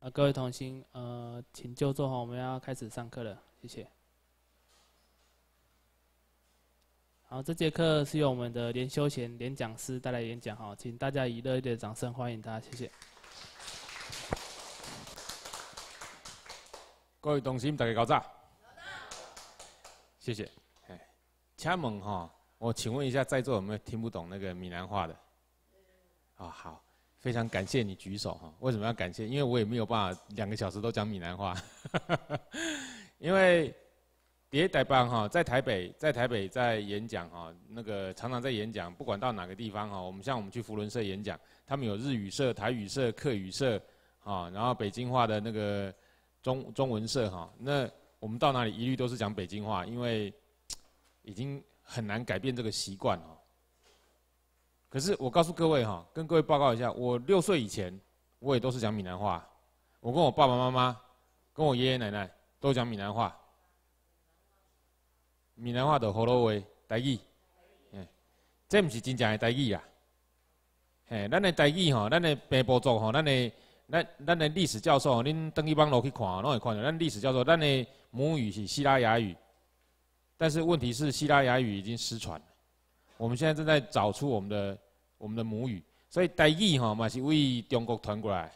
啊，各位同兴，呃，请就坐哈，我们要开始上课了，谢谢。好，这节课是由我们的连休闲连讲师带来演讲哈，请大家以热烈的掌声欢迎他，谢谢。各位同兴，大家早，早，谢谢。哎，请问哈，我请问一下，在座有没有听不懂那个闽南话的？啊，好。非常感谢你举手哈，为什么要感谢？因为我也没有办法两个小时都讲闽南话，因为别台湾哈，在台北，在台北在演讲哈，那个常常在演讲，不管到哪个地方哈，我们像我们去福伦社演讲，他们有日语社、台语社、客语社，啊，然后北京话的那个中中文社哈，那我们到哪里一律都是讲北京话，因为已经很难改变这个习惯了。可是我告诉各位哈，跟各位报告一下，我六岁以前，我也都是讲闽南话。我跟我爸爸妈妈、跟我爷爷奶奶都讲闽南话。闽南话的葫芦话台语，嗯，这不是真正的台语啊。嘿，咱的台语吼，咱的白播族吼，咱的、咱、咱的历史教授，您登去网络去看，拢会看到。咱历史教授，咱的母语是希腊雅语，但是问题是希腊雅语已经失传。我们现在正在找出我们的我们的母语，所以台语哈嘛是为中国传过来，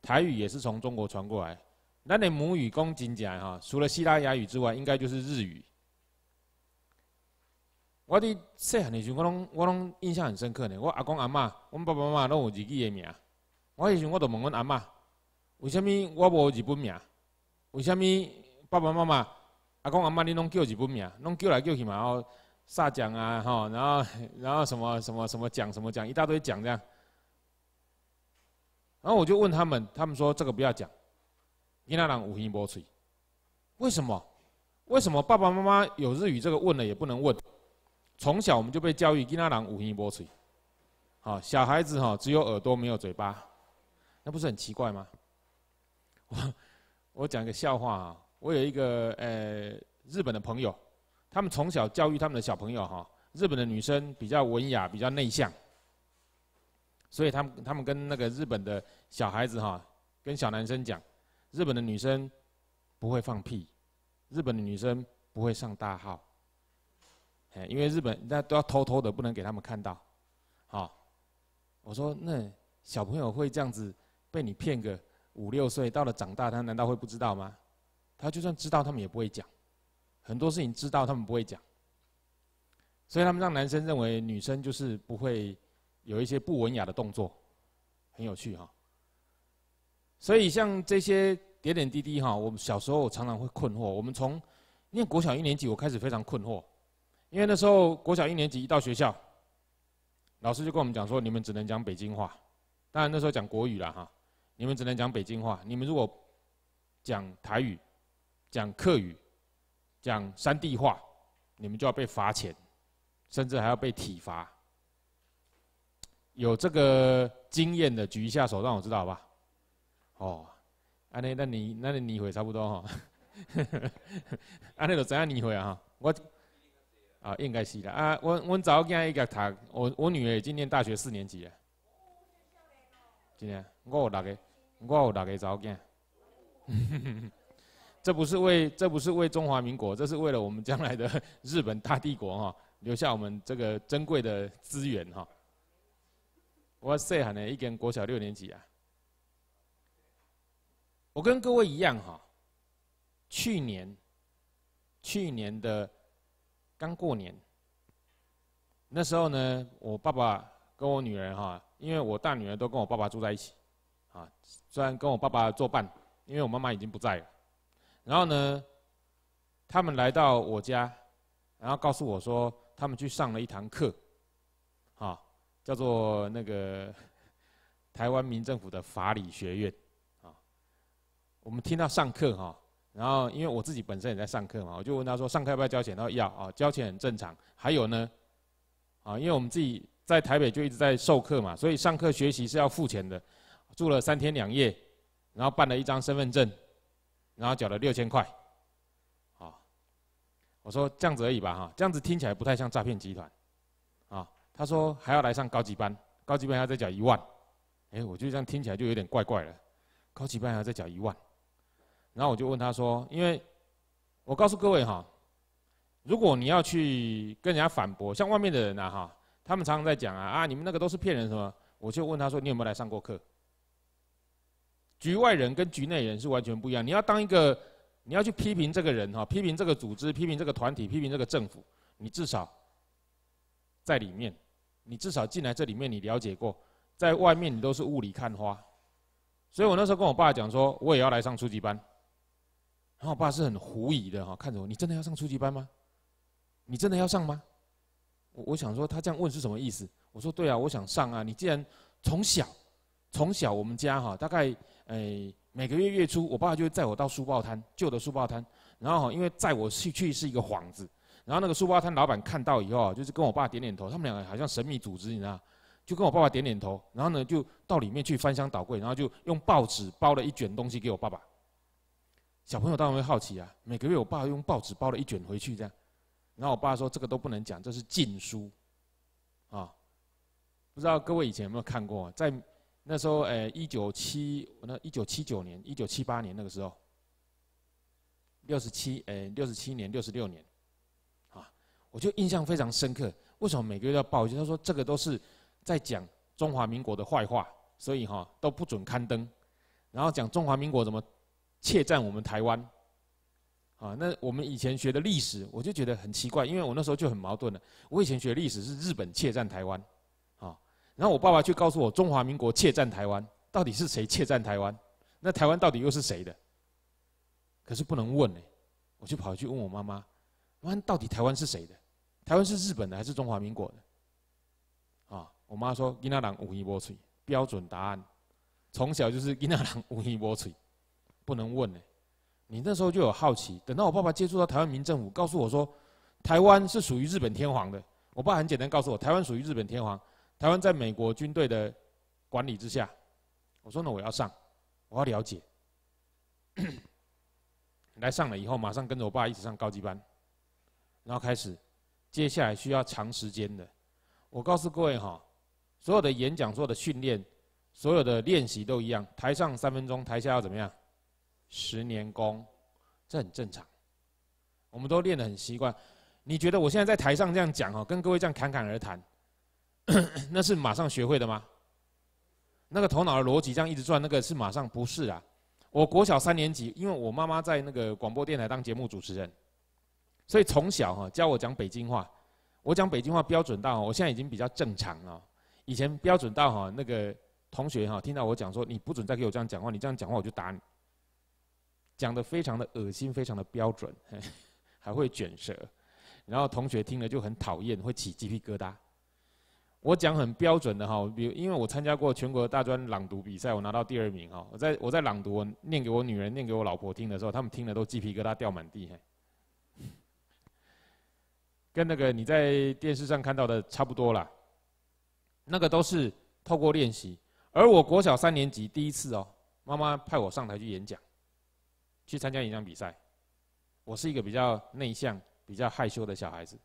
台语也是从中国传过来。咱的母语讲真正唻哈，除了希腊语之外，应该就是日语。我伫细汉的时候，我拢我拢印象很深刻呢。我阿公阿妈，我爸爸妈妈拢有日语的名。我迄时阵，我都问阮阿妈，为什么我无日本名？为什么爸爸妈妈、阿公阿妈你拢叫日本名？拢叫来叫去嘛后。萨讲啊，哈，然后然后什么什么什么讲什么讲一大堆讲这样，然后我就问他们，他们说这个不要讲，吉纳郎五音波水，为什么？为什么爸爸妈妈有日语这个问了也不能问？从小我们就被教育吉纳郎五音波水，好小孩子哈，只有耳朵没有嘴巴，那不是很奇怪吗？我我讲个笑话啊，我有一个呃日本的朋友。他们从小教育他们的小朋友哈，日本的女生比较文雅，比较内向，所以他们他们跟那个日本的小孩子哈，跟小男生讲，日本的女生不会放屁，日本的女生不会上大号，哎，因为日本那家都要偷偷的，不能给他们看到，好，我说那小朋友会这样子被你骗个五六岁，到了长大他难道会不知道吗？他就算知道，他们也不会讲。很多事情知道他们不会讲，所以他们让男生认为女生就是不会有一些不文雅的动作，很有趣哈。所以像这些点点滴滴哈，我们小时候常常会困惑。我们从念国小一年级，我开始非常困惑，因为那时候国小一年级一到学校，老师就跟我们讲说，你们只能讲北京话，当然那时候讲国语了哈，你们只能讲北京话，你们如果讲台语，讲客语。讲山地话，你们就要被罚钱，甚至还要被体罚。有这个经验的，举一下手，让我知道，好吧？哦，安尼，那你，那你年会差不多哦。安尼都怎样年会啊？我，啊，应该是啦。啊，我我查个囝伊个读，我我女儿今年大学四年级了。今年我六个，我有六个查个囝。这不是为，这不是为中华民国，这是为了我们将来的 日本大帝国哈，留下我们这个珍贵的资源哈。我 say 呢，一根国小六年级啊。我跟各位一样哈，去年，去年的刚过年，那时候呢，我爸爸跟我女儿哈，因为我大女儿都跟我爸爸住在一起，啊，虽然跟我爸爸作伴，因为我妈妈已经不在了。然后呢，他们来到我家，然后告诉我说，他们去上了一堂课，啊，叫做那个 台湾民政府的法理学院，啊，我们听到上课哈，然后因为我自己本身也在上课嘛，我就问他说上课要不要交钱，他说要啊，交钱很正常。还有呢，啊，因为我们自己在台北就一直在授课嘛，所以上课学习是要付钱的。住了三天两夜，然后办了一张身份证。然后缴了六千块，啊，我说这样子而已吧，哈，这样子听起来不太像诈骗集团，啊，他说还要来上高级班，高级班还要再缴一万，哎，我就这样听起来就有点怪怪了，高级班还要再缴一万，然后我就问他说，因为我告诉各位哈，如果你要去跟人家反驳，像外面的人啊，哈，他们常常在讲啊啊，你们那个都是骗人什么，我就问他说，你有没有来上过课？局外人跟局内人是完全不一样。你要当一个，你要去批评这个人哈，批评这个组织，批评这个团体，批评这个政府，你至少在里面，你至少进来这里面，你了解过，在外面你都是雾里看花。所以我那时候跟我爸讲说，我也要来上初级班。然后我爸是很狐疑的哈，看着我，你真的要上初级班吗？你真的要上吗？我我想说他这样问是什么意思？我说对啊，我想上啊。你既然从小从小我们家哈，大概。诶，每个月月初，我爸就会载我到书报摊，旧的书报摊。然后因为载我去去是一个幌子，然后那个书报摊老板看到以后啊，就是跟我爸点点头，他们两个好像神秘组织，你知道？就跟我爸爸点点头，然后呢，就到里面去翻箱倒柜，然后就用报纸包了一卷东西给我爸爸。小朋友当然会好奇啊，每个月我爸用报纸包了一卷回去这样，然后我爸说这个都不能讲，这是禁书，啊，不知道各位以前有没有看过，在？那时候，诶，一九七，那一九七九年，一九七八年那个时候，六十七，诶，六十七年，六十六年，啊，我就印象非常深刻。为什么每个月要报？他说这个都是在讲中华民国的坏话，所以哈都不准刊登。然后讲中华民国怎么窃占我们台湾，啊，那我们以前学的历史，我就觉得很奇怪，因为我那时候就很矛盾了。我以前学历史是日本窃占台湾。然后我爸爸就告诉我，中华民国窃占台湾，到底是谁窃占台湾？那台湾到底又是谁的？可是不能问呢。我就跑去问我妈妈，妈，到底台湾是谁的？台湾是日本的还是中华民国的？啊，我妈说“金大郎五一波嘴”，标准答案，从小就是“金大郎五一波嘴”，不能问呢。你那时候就有好奇，等到我爸爸接触到台湾民政府，告诉我说，台湾是属于日本天皇的。我爸很简单告诉我，台湾属于日本天皇。台湾在美国军队的管理之下，我说呢，我要上，我要了解。来上了以后，马上跟着我爸一起上高级班，然后开始接下来需要长时间的。我告诉各位哈，所有的演讲做的训练，所有的练习都一样。台上三分钟，台下要怎么样？十年功，这很正常。我们都练得很习惯。你觉得我现在在台上这样讲哦，跟各位这样侃侃而谈。那是马上学会的吗？那个头脑的逻辑这样一直转，那个是马上不是啊？我国小三年级，因为我妈妈在那个广播电台当节目主持人，所以从小哈教我讲北京话。我讲北京话标准到，我现在已经比较正常了。以前标准到哈，那个同学哈听到我讲说，你不准再给我这样讲话，你这样讲话我就打你。讲的非常的恶心，非常的标准，还会卷舌，然后同学听了就很讨厌，会起鸡皮疙瘩。我讲很标准的哈，比如因为我参加过全国大专朗读比赛，我拿到第二名哈。我在我在朗读，我念给我女人、念给我老婆听的时候，他们听的都鸡皮疙瘩掉满地，跟那个你在电视上看到的差不多啦。那个都是透过练习。而我国小三年级第一次哦，妈妈派我上台去演讲，去参加演讲比赛。我是一个比较内向、比较害羞的小孩子。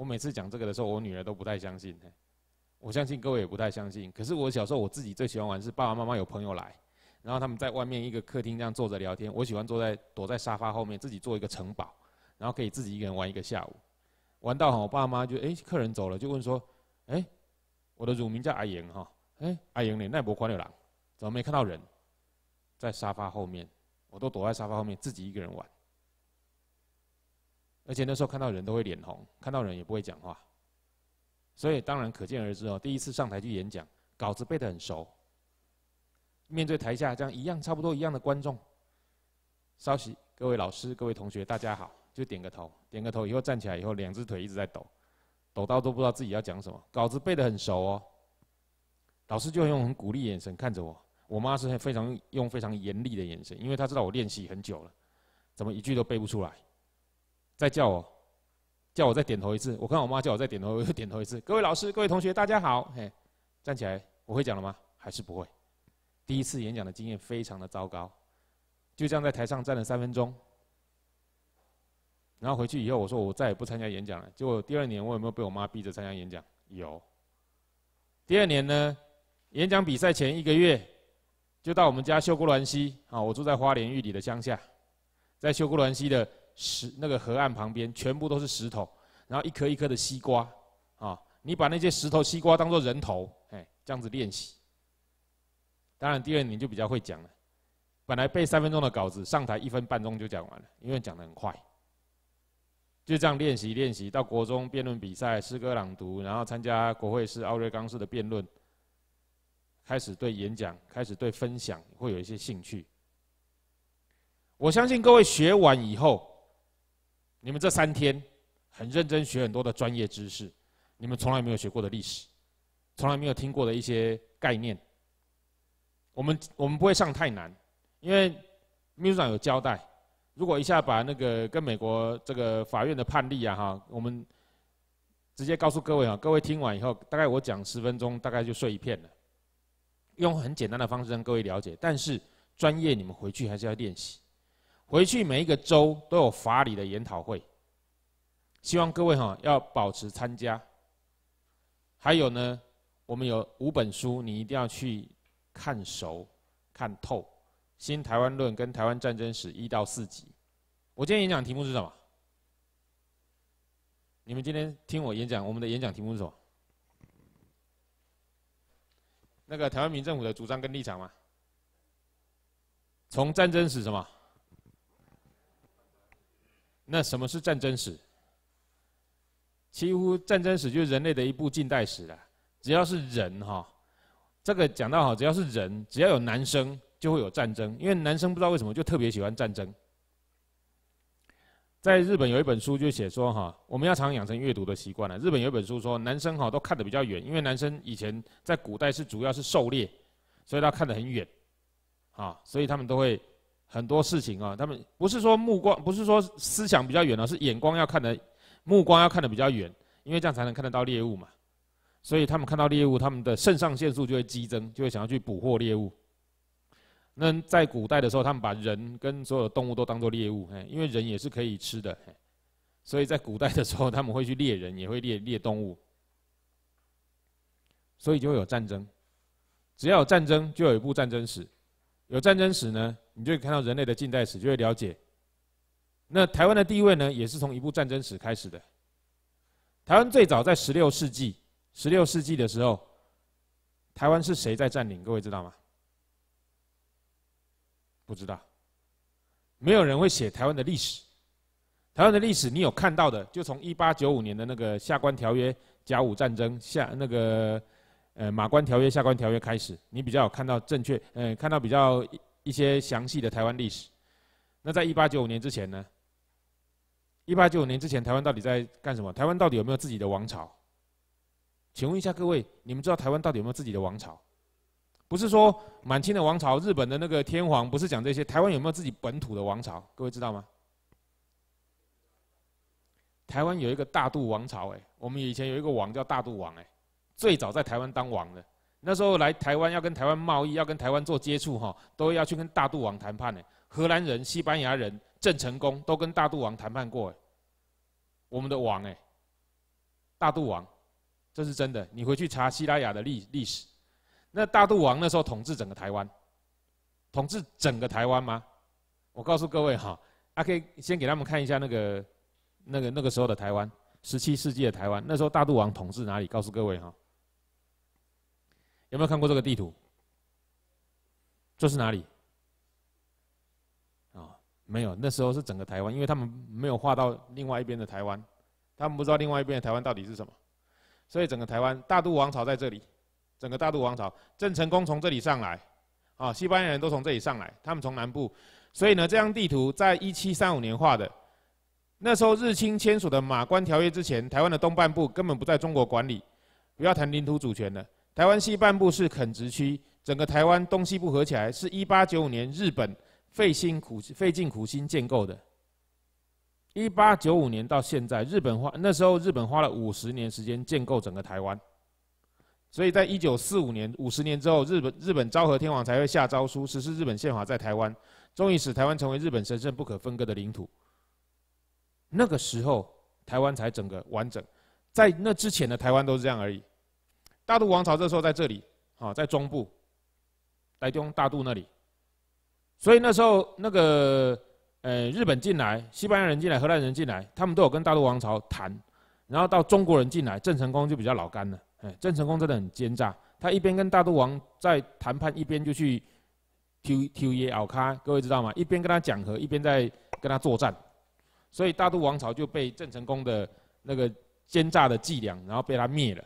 我每次讲这个的时候，我女儿都不太相信。我相信各位也不太相信。可是我小时候我自己最喜欢玩是爸爸妈妈有朋友来，然后他们在外面一个客厅这样坐着聊天，我喜欢坐在躲在沙发后面自己做一个城堡，然后可以自己一个人玩一个下午，玩到我爸妈就哎客人走了就问说哎我的乳名叫阿莹哈哎阿莹你奈何宽的郎怎么没看到人在沙发后面，我都躲在沙发后面自己一个人玩。而且那时候看到人都会脸红，看到人也不会讲话，所以当然可见而知哦。第一次上台去演讲，稿子背得很熟。面对台下这样一样差不多一样的观众，稍息，各位老师、各位同学，大家好，就点个头，点个头。以后站起来以后，两只腿一直在抖，抖到都不知道自己要讲什么。稿子背得很熟哦，老师就用很鼓励眼神看着我，我妈是非常用非常严厉的眼神，因为她知道我练习很久了，怎么一句都背不出来。再叫我，叫我再点头一次。我看我妈叫我再点头，我 又点头一次。各位老师、各位同学，大家好，嘿，站起来，我会讲了吗？还是不会？第一次演讲的经验非常的糟糕，就这样在台上站了三分钟。然后回去以后，我说我再也不参加演讲了。结果第二年，我有没有被我妈逼着参加演讲？有。第二年呢，演讲比赛前一个月，就到我们家秀姑峦溪啊，我住在花莲玉里的乡下，在秀姑峦溪的。石那个河岸旁边全部都是石头，然后一颗一颗的西瓜，啊，你把那些石头西瓜当做人头，哎，这样子练习。当然，第二年就比较会讲了。本来背三分钟的稿子，上台一分半钟就讲完了，因为讲的很快。就这样练习练习，到国中辩论比赛、诗歌朗读，然后参加国会式、奥瑞冈式的辩论，开始对演讲、开始对分享会有一些兴趣。我相信各位学完以后。你们这三天很认真学很多的专业知识，你们从来没有学过的历史，从来没有听过的一些概念。我们我们不会上太难，因为秘书长有交代。如果一下把那个跟美国这个法院的判例啊，哈，我们直接告诉各位啊，各位听完以后，大概我讲十分钟，大概就睡一片了。用很简单的方式让各位了解，但是专业你们回去还是要练习。回去每一个州都有法理的研讨会，希望各位哈要保持参加。还有呢，我们有五本书，你一定要去看熟、看透《新台湾论》跟《台湾战争史》一到四集。我今天演讲题目是什么？你们今天听我演讲，我们的演讲题目是什么？那个台湾民政府的主张跟立场嘛，从战争史什么？那什么是战争史？几乎战争史就是人类的一部近代史了。只要是人哈，这个讲到哈，只要是人，只要有男生就会有战争，因为男生不知道为什么就特别喜欢战争。在日本有一本书就写说哈，我们要常养成阅读的习惯了。日本有一本书说，男生哈都看得比较远，因为男生以前在古代是主要是狩猎，所以他看得很远，啊，所以他们都会。很多事情啊，他们不是说目光，不是说思想比较远了，是眼光要看的，目光要看的比较远，因为这样才能看得到猎物嘛。所以他们看到猎物，他们的肾上腺素就会激增，就会想要去捕获猎物。那在古代的时候，他们把人跟所有的动物都当做猎物，因为人也是可以吃的，所以在古代的时候他们会去猎人，也会猎猎动物，所以就会有战争。只要有战争，就有一部战争史。有战争史呢？你就会看到人类的近代史，就会了解。那台湾的地位呢，也是从一部战争史开始的。台湾最早在十六世纪，十六世纪的时候，台湾是谁在占领？各位知道吗？不知道，没有人会写台湾的历史。台湾的历史你有看到的，就从一八九五年的那个《下关条约》，甲午战争下那个，呃，《马关条约》、《下关条约》开始。你比较有看到正确，呃，看到比较。一些详细的台湾历史。那在一八九五年之前呢？一八九五年之前，台湾到底在干什么？台湾到底有没有自己的王朝？请问一下各位，你们知道台湾到底有没有自己的王朝？不是说满清的王朝、日本的那个天皇，不是讲这些。台湾有没有自己本土的王朝？各位知道吗？台湾有一个大渡王朝，哎，我们以前有一个王叫大渡王，哎，最早在台湾当王的。那时候来台湾要跟台湾贸易，要跟台湾做接触哈，都要去跟大渡王谈判呢。荷兰人、西班牙人、郑成功都跟大渡王谈判过。我们的王哎，大渡王，这是真的。你回去查西班牙的历历史。那大渡王那时候统治整个台湾，统治整个台湾吗？我告诉各位哈，啊，可以先给他们看一下那个、那个那个时候的台湾，十七世纪的台湾。那时候大渡王统治哪里？告诉各位哈。有没有看过这个地图？这是哪里？啊，没有。那时候是整个台湾，因为他们没有画到另外一边的台湾，他们不知道另外一边的台湾到底是什么。所以整个台湾，大渡王朝在这里，整个大渡王朝，郑成功从这里上来，啊，西班牙人都从这里上来，他们从南部。所以呢，这张地图在一七三五年画的，那时候日清签署的马关条约之前，台湾的东半部根本不在中国管理，不要谈领土主权了。台湾西半部是垦殖区，整个台湾东西部合起来是1895年日本费辛苦费尽苦心建构的。1895年到现在，日本花那时候日本花了五十年时间建构整个台湾，所以在1945年五十年之后，日本日本昭和天皇才会下诏书实施日本宪法在台湾，终于使台湾成为日本神圣不可分割的领土。那个时候台湾才整个完整，在那之前的台湾都是这样而已。大渡王朝这时候在这里，啊，在中部，台东大渡那里，所以那时候那个呃日本进来、西班牙人进来、荷兰人进来，他们都有跟大渡王朝谈，然后到中国人进来，郑成功就比较老干了，哎，郑成功真的很奸诈，他一边跟大渡王在谈判，一边就去 Q Q E 老咖，各位知道吗？一边跟他讲和，一边在跟他作战，所以大渡王朝就被郑成功的那个奸诈的伎俩，然后被他灭了。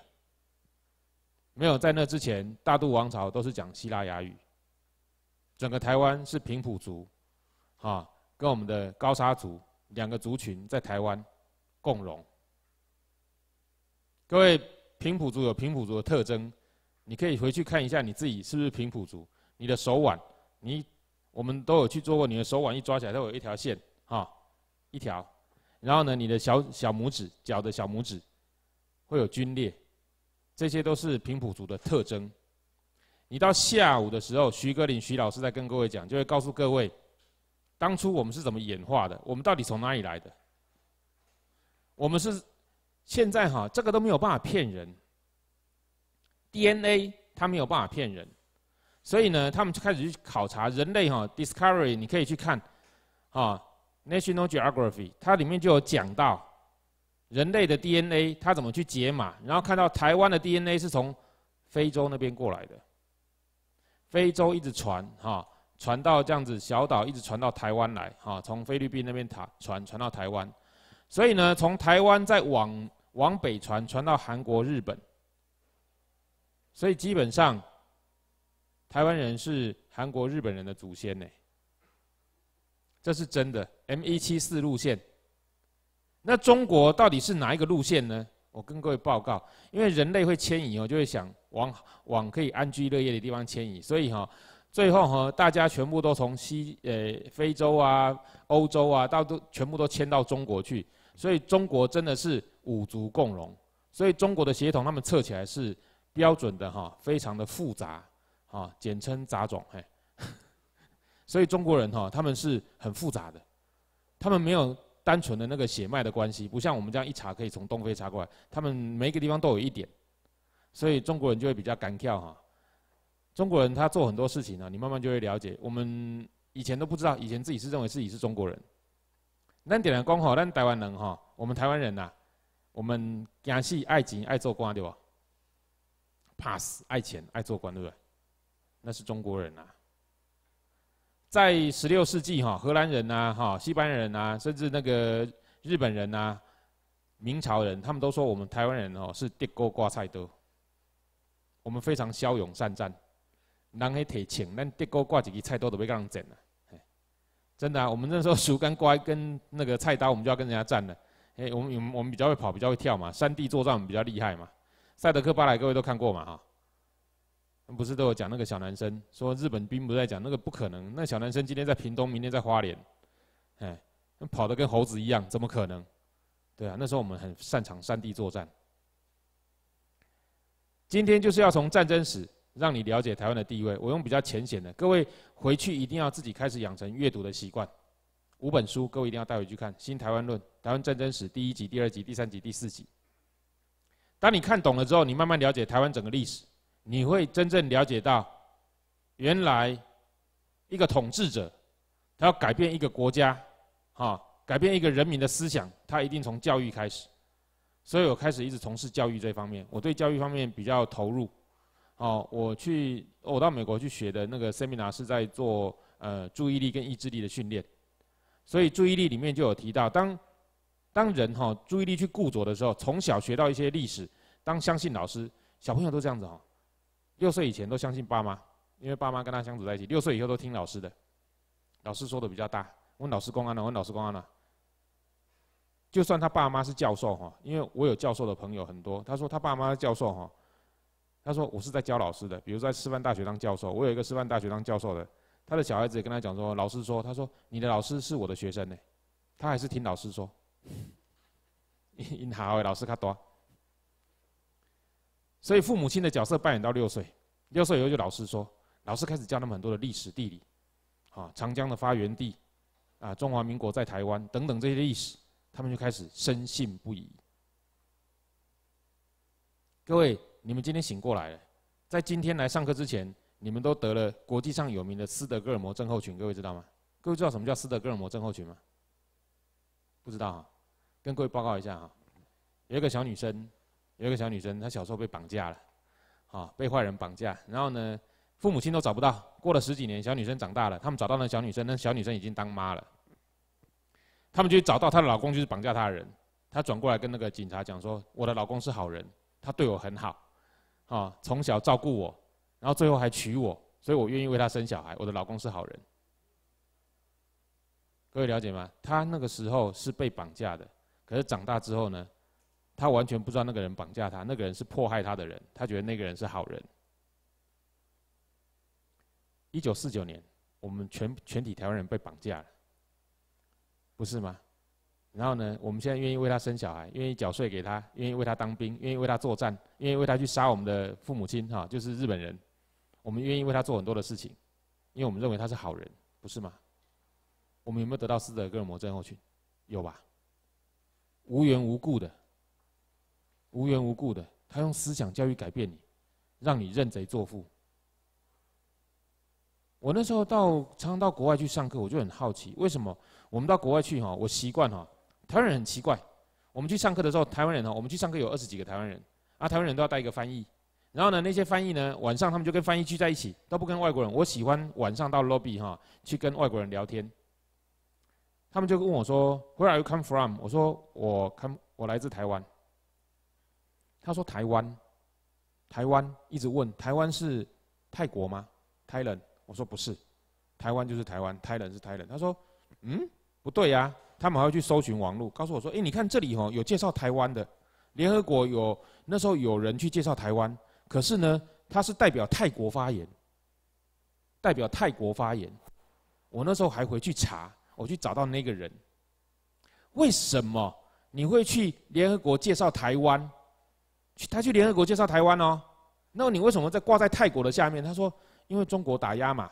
没有在那之前，大渡王朝都是讲希腊雅语。整个台湾是平埔族，哈，跟我们的高沙族两个族群在台湾共荣。各位平埔族有平埔族的特征，你可以回去看一下你自己是不是平埔族。你的手腕，你我们都有去做过，你的手腕一抓起来都有一条线，哈，一条。然后呢，你的小小拇指脚的小拇指会有皲裂。这些都是平埔族的特征。你到下午的时候，徐歌林徐老师在跟各位讲，就会告诉各位，当初我们是怎么演化的，我们到底从哪里来的？我们是现在哈，这个都没有办法骗人，DNA 它没有办法骗人，所以呢，他们就开始去考察人类哈，Discovery 你可以去看，哈 n a t i o n a l Geography 它里面就有讲到。人类的 DNA，他怎么去解码？然后看到台湾的 DNA 是从非洲那边过来的，非洲一直传，哈，传到这样子小岛，一直传到台湾来，哈，从菲律宾那边传传到台湾，所以呢，从台湾再往往北传，传到韩国、日本，所以基本上台湾人是韩国、日本人的祖先呢，这是真的。M 一七四路线。那中国到底是哪一个路线呢？我跟各位报告，因为人类会迁移哦，就会想往往可以安居乐业的地方迁移，所以哈，最后哈，大家全部都从西诶非洲啊、欧洲啊，到都全部都迁到中国去，所以中国真的是五族共荣，所以中国的协同他们测起来是标准的哈，非常的复杂啊，简称杂种嘿，所以中国人哈，他们是很复杂的，他们没有。单纯的那个血脉的关系，不像我们这样一查可以从东非查过来，他们每一个地方都有一点，所以中国人就会比较敢跳哈。中国人他做很多事情呢，你慢慢就会了解。我们以前都不知道，以前自己是认为自己是中国人。那点的光好，那台湾人哈，我们台湾人呐，我们讲是爱钱爱做官对吧？怕死爱钱爱做官对不对？那是中国人呐。在十六世纪，哈，荷兰人呐，哈，西班牙人呐，甚至那个日本人呐，明朝人，他们都说我们台湾人哦是地沟挂菜刀，我们非常骁勇善战，人去提枪，咱地沟挂几支菜刀都被跟人整了，真的啊，我们那时候竹竿挂跟那个菜刀，我们就要跟人家战了。哎，我们我们我们比较会跑，比较会跳嘛，山地作战我们比较厉害嘛，《赛德克巴莱》各位都看过嘛，哈。不是都有讲那个小男生说日本兵不在讲那个不可能，那小男生今天在屏东，明天在花莲，哎，那跑得跟猴子一样，怎么可能？对啊，那时候我们很擅长山地作战。今天就是要从战争史让你了解台湾的地位。我用比较浅显的，各位回去一定要自己开始养成阅读的习惯。五本书，各位一定要带回去看《新台湾论》、《台湾战争史》第一集、第二集、第三集、第四集。当你看懂了之后，你慢慢了解台湾整个历史。你会真正了解到，原来一个统治者，他要改变一个国家，哈，改变一个人民的思想，他一定从教育开始。所以我开始一直从事教育这方面，我对教育方面比较投入。哦，我去，我到美国去学的那个 seminar 是在做呃注意力跟意志力的训练。所以注意力里面就有提到，当当人哈注意力去固着的时候，从小学到一些历史，当相信老师，小朋友都这样子哈。六岁以前都相信爸妈，因为爸妈跟他相处在一起。六岁以后都听老师的，老师说的比较大。问老师公安了，问老师公安了。就算他爸妈是教授哈，因为我有教授的朋友很多，他说他爸妈是教授哈，他说我是在教老师的，比如在师范大学当教授，我有一个师范大学当教授的，他的小孩子也跟他讲说，老师说，他说你的老师是我的学生呢，他还是听老师说，因学老师较多。所以父母亲的角色扮演到六岁，六岁以后就老师说，老师开始教他们很多的历史地理，啊，长江的发源地，啊，中华民国在台湾等等这些历史，他们就开始深信不疑。各位，你们今天醒过来了，在今天来上课之前，你们都得了国际上有名的斯德哥尔摩症候群，各位知道吗？各位知道什么叫斯德哥尔摩症候群吗？不知道啊，跟各位报告一下啊，有一个小女生。有一个小女生，她小时候被绑架了，啊，被坏人绑架，然后呢，父母亲都找不到。过了十几年，小女生长大了，他们找到那小女生，那小女生已经当妈了。他们就找到她的老公，就是绑架她的人。她转过来跟那个警察讲说：“我的老公是好人，他对我很好，啊，从小照顾我，然后最后还娶我，所以我愿意为他生小孩。我的老公是好人。”各位了解吗？她那个时候是被绑架的，可是长大之后呢？他完全不知道那个人绑架他，那个人是迫害他的人。他觉得那个人是好人。一九四九年，我们全全体台湾人被绑架了，不是吗？然后呢，我们现在愿意为他生小孩，愿意缴税给他，愿意为他当兵，愿意为他作战，愿意为他去杀我们的父母亲，哈，就是日本人。我们愿意为他做很多的事情，因为我们认为他是好人，不是吗？我们有没有得到斯德哥尔摩症候群？有吧？无缘无故的。无缘无故的，他用思想教育改变你，让你认贼作父。我那时候到常常到国外去上课，我就很好奇，为什么我们到国外去哈？我习惯哈，台湾人很奇怪。我们去上课的时候，台湾人哈，我们去上课有二十几个台湾人，啊，台湾人都要带一个翻译。然后呢，那些翻译呢，晚上他们就跟翻译聚在一起，都不跟外国人。我喜欢晚上到 lobby 哈去跟外国人聊天。他们就问我说：“Where r e a you come from？” 我说：“我 come，我来自台湾。”他说：“台湾，台湾一直问台湾是泰国吗？泰人？我说不是，台湾就是台湾，泰人是泰人。”他说：“嗯，不对呀。”他们还要去搜寻网路，告诉我说：“哎，你看这里哦，有介绍台湾的，联合国有那时候有人去介绍台湾，可是呢，他是代表泰国发言，代表泰国发言。”我那时候还回去查，我去找到那个人，为什么你会去联合国介绍台湾？去他去联合国介绍台湾哦，那你为什么在挂在泰国的下面？他说因为中国打压嘛，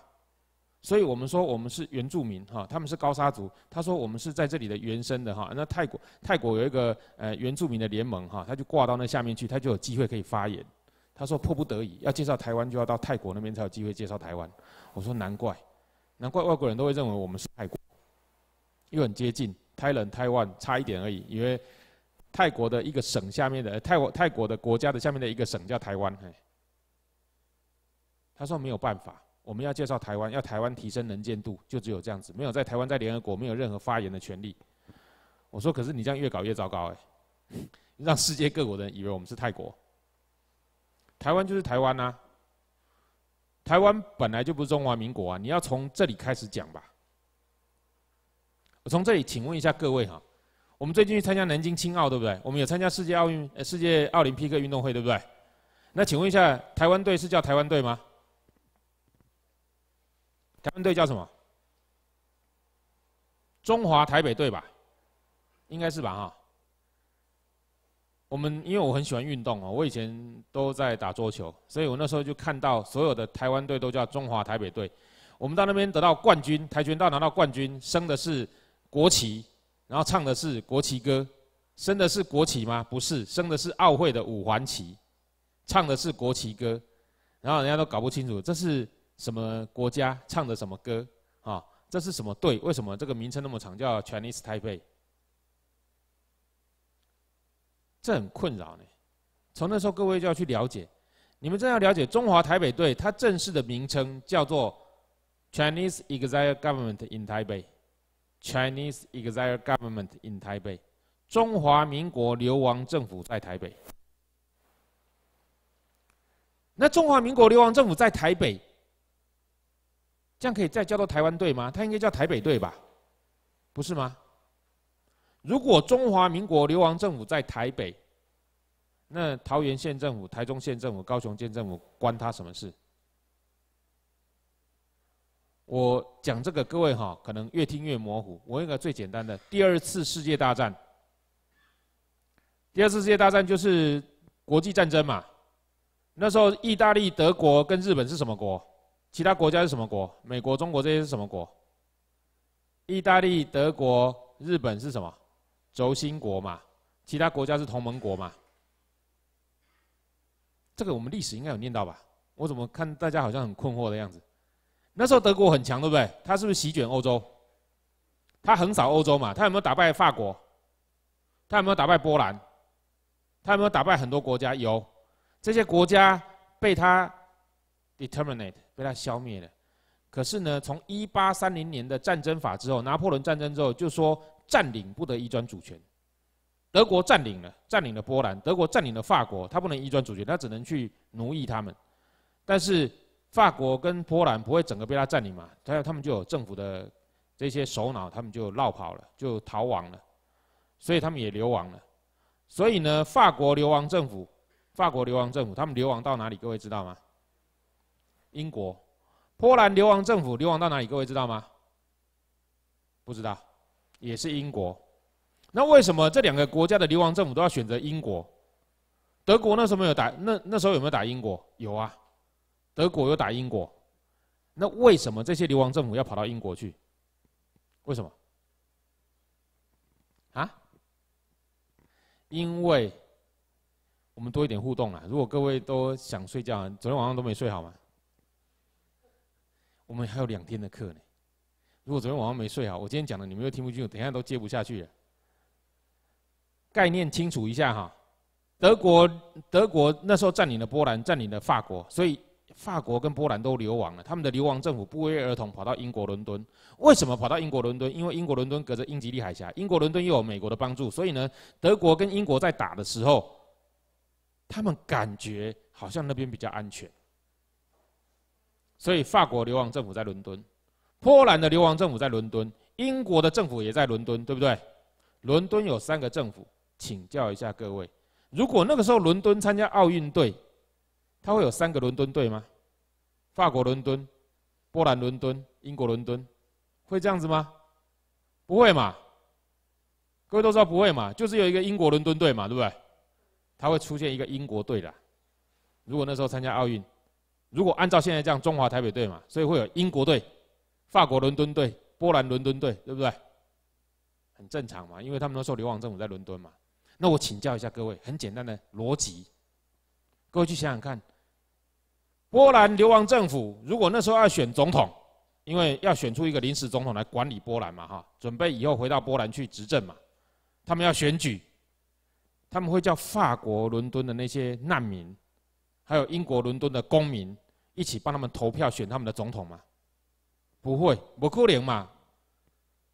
所以我们说我们是原住民哈，他们是高沙族。他说我们是在这里的原生的哈。那泰国泰国有一个呃原住民的联盟哈，他就挂到那下面去，他就有机会可以发言。他说迫不得已要介绍台湾，就要到泰国那边才有机会介绍台湾。我说难怪，难怪外国人都会认为我们是泰国，又很接近。泰人、台湾差一点而已，因为。泰国的一个省下面的泰国，泰国的国家的下面的一个省叫台湾。他说没有办法，我们要介绍台湾，要台湾提升能见度，就只有这样子，没有在台湾在联合国没有任何发言的权利。我说可是你这样越搞越糟糕，哎，让世界各国的人以为我们是泰国。台湾就是台湾啊，台湾本来就不是中华民国啊，你要从这里开始讲吧。我从这里请问一下各位哈。我们最近去参加南京青奥，对不对？我们也参加世界奥运、世界奥林匹克运动会，对不对？那请问一下，台湾队是叫台湾队吗？台湾队叫什么？中华台北队吧，应该是吧，哈。我们因为我很喜欢运动啊，我以前都在打桌球，所以我那时候就看到所有的台湾队都叫中华台北队。我们到那边得到冠军，跆拳道拿到冠军，升的是国旗。然后唱的是国旗歌，升的是国旗吗？不是，升的是奥会的五环旗，唱的是国旗歌。然后人家都搞不清楚这是什么国家唱的什么歌啊？这是什么队？为什么这个名称那么长叫 Chinese Taipei？这很困扰呢。从那时候各位就要去了解，你们真要了解中华台北队，它正式的名称叫做 Chinese e x i l e Government in Taipei。Chinese exile government in Taipei，中华民国流亡政府在台北。那中华民国流亡政府在台北，这样可以再叫做台湾队吗？它应该叫台北队吧，不是吗？如果中华民国流亡政府在台北，那桃园县政府、台中县政府、高雄县政府关他什么事？我讲这个，各位哈，可能越听越模糊。我用个最简单的，第二次世界大战。第二次世界大战就是国际战争嘛。那时候，意大利、德国跟日本是什么国？其他国家是什么国？美国、中国这些是什么国？意大利、德国、日本是什么轴心国嘛？其他国家是同盟国嘛？这个我们历史应该有念到吧？我怎么看大家好像很困惑的样子？那时候德国很强，对不对？他是不是席卷欧洲？他横扫欧洲嘛？他有没有打败法国？他有没有打败波兰？他有没有打败很多国家？有，这些国家被他 determine 被他消灭了。可是呢，从一八三零年的战争法之后，拿破仑战争之后，就说占领不得移专主权。德国占领了，占领了波兰，德国占领了法国，他不能移专主权，他只能去奴役他们。但是。法国跟波兰不会整个被他占领嘛？他他们就有政府的这些首脑，他们就绕跑了，就逃亡了，所以他们也流亡了。所以呢，法国流亡政府，法国流亡政府，他们流亡到哪里？各位知道吗？英国、波兰流亡政府流亡到哪里？各位知道吗？不知道，也是英国。那为什么这两个国家的流亡政府都要选择英国？德国那时候没有打那那时候有没有打英国？有啊。德国有打英国，那为什么这些流亡政府要跑到英国去？为什么？啊？因为我们多一点互动啊！如果各位都想睡觉，昨天晚上都没睡好吗？我们还有两天的课呢。如果昨天晚上没睡好，我今天讲的你们又听不进去，等下都接不下去。了。概念清楚一下哈。德国德国那时候占领了波兰，占领了法国，所以。法国跟波兰都流亡了，他们的流亡政府不约而同跑到英国伦敦。为什么跑到英国伦敦？因为英国伦敦隔着英吉利海峡，英国伦敦又有美国的帮助，所以呢，德国跟英国在打的时候，他们感觉好像那边比较安全。所以法国流亡政府在伦敦，波兰的流亡政府在伦敦，英国的政府也在伦敦，对不对？伦敦有三个政府，请教一下各位，如果那个时候伦敦参加奥运队？他会有三个伦敦队吗？法国伦敦、波兰伦敦、英国伦敦，会这样子吗？不会嘛！各位都说不会嘛，就是有一个英国伦敦队嘛，对不对？它会出现一个英国队的。如果那时候参加奥运，如果按照现在这样，中华台北队嘛，所以会有英国队、法国伦敦队、波兰伦敦队，对不对？很正常嘛，因为他们那时候流亡政府在伦敦嘛。那我请教一下各位，很简单的逻辑，各位去想想看。波兰流亡政府如果那时候要选总统，因为要选出一个临时总统来管理波兰嘛，哈，准备以后回到波兰去执政嘛，他们要选举，他们会叫法国伦敦的那些难民，还有英国伦敦的公民一起帮他们投票选他们的总统嘛？不会，不可能嘛，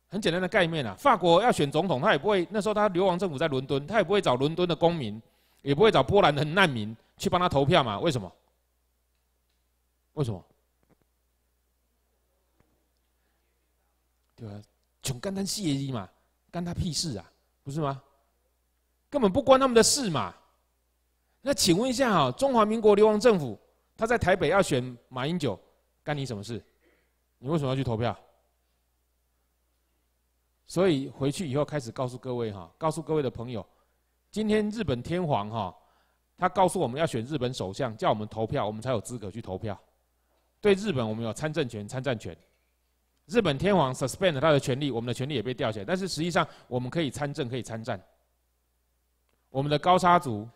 很简单的概念啊。法国要选总统，他也不会那时候他流亡政府在伦敦，他也不会找伦敦的公民，也不会找波兰的难民去帮他投票嘛？为什么？为什么？对吧？穷干他屁事嘛，干他屁事啊，不是吗？根本不关他们的事嘛。那请问一下哈，中华民国流亡政府，他在台北要选马英九，干你什么事？你为什么要去投票？所以回去以后开始告诉各位哈，告诉各位的朋友，今天日本天皇哈，他告诉我们要选日本首相，叫我们投票，我们才有资格去投票。对日本，我们有参政权、参战权。日本天皇 suspend 他的权利，我们的权利也被吊起来。但是实际上，我们可以参政、可以参战。我们的高沙族，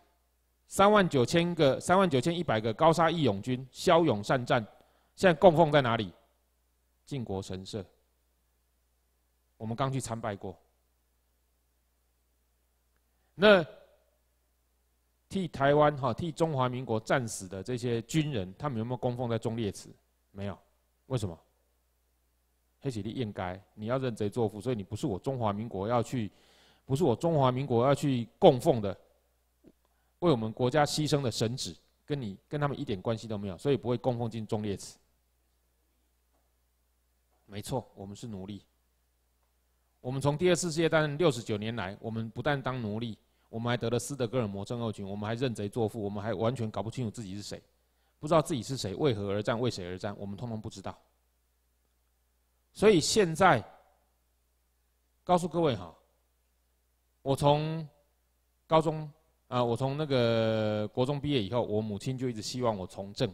三万九千个、三万九千一百个高沙义勇军，骁勇善战，现在供奉在哪里？靖国神社。我们刚去参拜过。那替台湾哈替中华民国战死的这些军人，他们有没有供奉在忠烈祠？没有，为什么？黑势力应该你要认贼作父，所以你不是我中华民国要去，不是我中华民国要去供奉的，为我们国家牺牲的神祇，跟你跟他们一点关系都没有，所以不会供奉进忠烈祠。没错，我们是奴隶。我们从第二次世界大战六十九年来，我们不但当奴隶。我们还得了斯德哥尔摩症候群，我们还认贼作父，我们还完全搞不清楚自己是谁，不知道自己是谁，为何而战，为谁而战，我们通通不知道。所以现在告诉各位哈，我从高中啊，我从那个国中毕业以后，我母亲就一直希望我从政，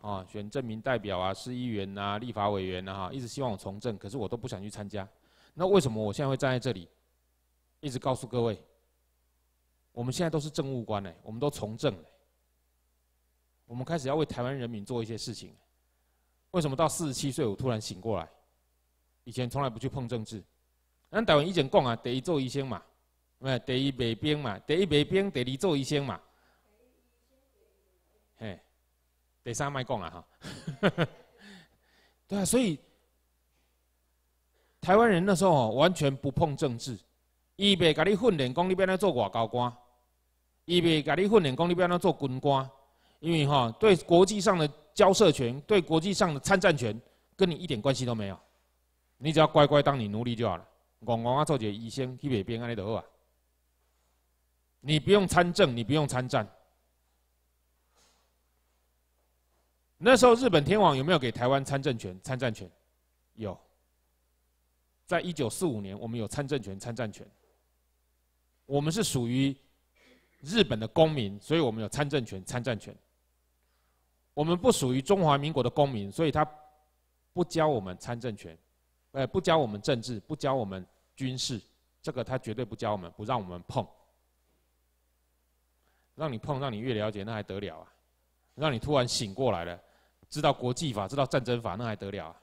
啊，选政民代表啊，市议员啊，立法委员啊，哈，一直希望我从政，可是我都不想去参加。那为什么我现在会站在这里，一直告诉各位？我们现在都是政务官呢，我们都从政哎，我们开始要为台湾人民做一些事情。为什么到四十七岁我突然醒过来？以前从来不去碰政治。咱台湾以前讲啊，第一做医生嘛，唔，第一卖兵嘛，第一卖兵，第二做医生嘛，嘿，第三卖讲啊哈。对啊，所以台湾人那时候完全不碰政治，伊袂甲你训练，讲你变来做外交官。伊袂甲你混脸功，你不要那做军官，因为哈对国际上的交涉权、对国际上的参战权，跟你一点关系都没有。你只要乖乖当你奴隶就好了。戆戆啊，做个医生去北边安尼多好啊！你不用参政，你不用参战。那时候日本天皇有没有给台湾参政权、参战权？有。在一九四五年，我们有参政权、参战权。我们是属于。日本的公民，所以我们有参政权、参战权。我们不属于中华民国的公民，所以他不教我们参政权，呃，不教我们政治，不教我们军事，这个他绝对不教我们，不让我们碰。让你碰，让你越了解，那还得了啊？让你突然醒过来了，知道国际法，知道战争法，那还得了啊？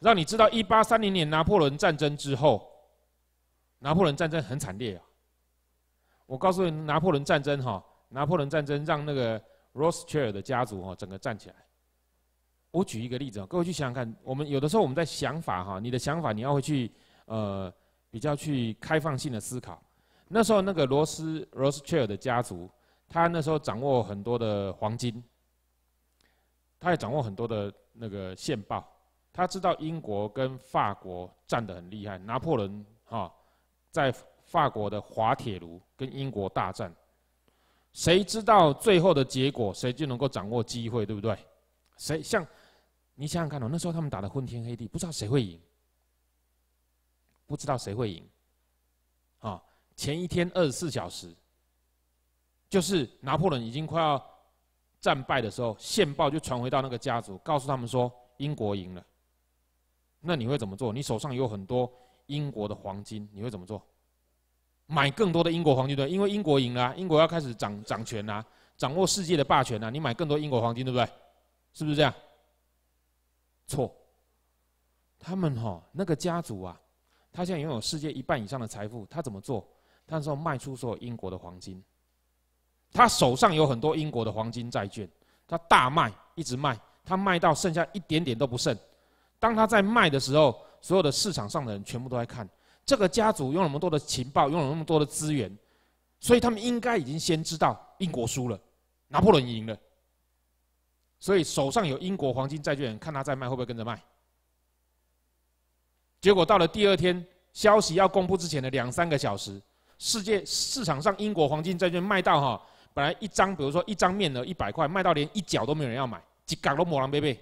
让你知道一八三零年拿破仑战争之后，拿破仑战争很惨烈啊。我告诉你，拿破仑战争哈，拿破仑战争让那个 Rothschild 的家族哈，整个站起来。我举一个例子啊，各位去想想看，我们有的时候我们在想法哈，你的想法你要会去呃比较去开放性的思考。那时候那个罗斯 Rothschild 的家族，他那时候掌握很多的黄金，他也掌握很多的那个线报，他知道英国跟法国战得很厉害，拿破仑哈在。法国的滑铁卢跟英国大战，谁知道最后的结果，谁就能够掌握机会，对不对？谁像你想想看哦，那时候他们打的昏天黑地，不知道谁会赢，不知道谁会赢。啊，前一天二十四小时，就是拿破仑已经快要战败的时候，线报就传回到那个家族，告诉他们说英国赢了。那你会怎么做？你手上有很多英国的黄金，你会怎么做？买更多的英国黄金对，因为英国赢啊，英国要开始掌掌权啦，掌握世界的霸权啦。你买更多英国黄金对不对？是不是这样？错。他们哈那个家族啊，他现在拥有世界一半以上的财富，他怎么做？他说卖出所有英国的黄金。他手上有很多英国的黄金债券，他大卖一直卖，他卖到剩下一点点都不剩。当他在卖的时候，所有的市场上的人全部都在看。这个家族拥有那么多的情报，拥有那么多的资源，所以他们应该已经先知道英国输了，拿破仑赢了。所以手上有英国黄金债券看他在卖，会不会跟着卖？结果到了第二天，消息要公布之前的两三个小时，世界市场上英国黄金债券卖到哈，本来一张，比如说一张面额一百块，卖到连一角都没有人要买，急港都忙不买。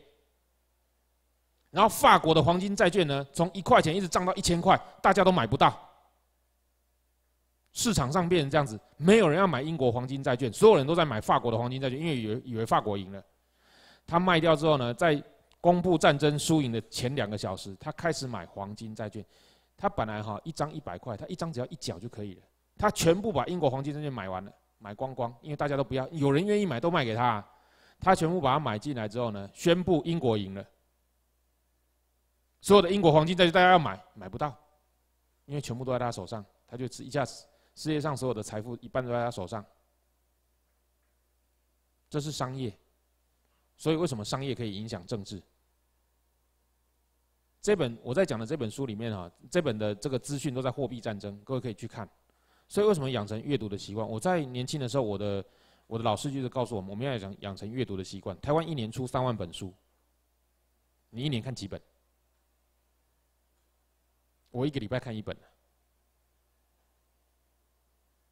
然后法国的黄金债券呢，从一块钱一直涨到一千块，大家都买不到。市场上变成这样子，没有人要买英国黄金债券，所有人都在买法国的黄金债券，因为以为以为法国赢了。他卖掉之后呢，在公布战争输赢的前两个小时，他开始买黄金债券。他本来哈一张一百块，他一张只要一角就可以了。他全部把英国黄金债券买完了，买光光，因为大家都不要，有人愿意买都卖给他，他全部把它买进来之后呢，宣布英国赢了。所有的英国黄金债券大家要买买不到，因为全部都在他手上，他就一下子世界上所有的财富一半都在他手上。这是商业，所以为什么商业可以影响政治？这本我在讲的这本书里面啊，这本的这个资讯都在货币战争，各位可以去看。所以为什么养成阅读的习惯？我在年轻的时候，我的我的老师就是告诉我们，我们要养养成阅读的习惯。台湾一年出三万本书，你一年看几本？我一个礼拜看一本，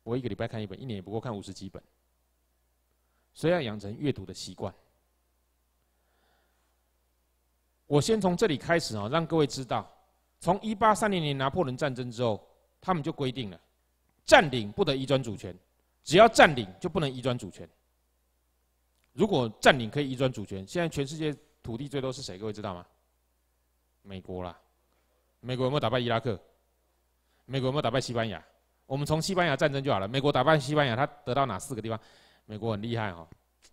我一个礼拜看一本，一年也不过看五十几本。所以要养成阅读的习惯？我先从这里开始啊，让各位知道，从一八三零年拿破仑战争之后，他们就规定了，占领不得移转主权，只要占领就不能移转主权。如果占领可以移转主权，现在全世界土地最多是谁？各位知道吗？美国啦。美国有没有打败伊拉克？美国有没有打败西班牙？我们从西班牙战争就好了。美国打败西班牙，他得到哪四个地方？美国很厉害哦，